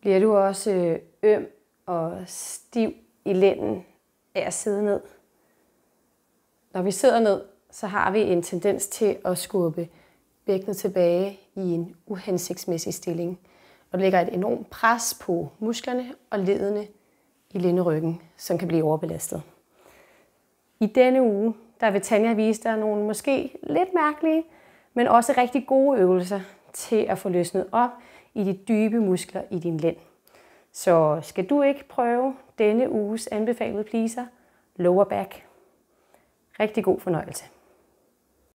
Bliver du også øh, øm og stiv i lænden af at sidde ned? Når vi sidder ned, så har vi en tendens til at skubbe bækkenet tilbage i en uhensigtsmæssig stilling. Og det lægger et enormt pres på musklerne og ledene i lænderyggen, som kan blive overbelastet. I denne uge, der vil Tanja vise dig nogle måske lidt mærkelige, men også rigtig gode øvelser, til at få løsnet op i de dybe muskler i din lænd. Så skal du ikke prøve denne uges anbefalede pleaser, lower back. Rigtig god fornøjelse.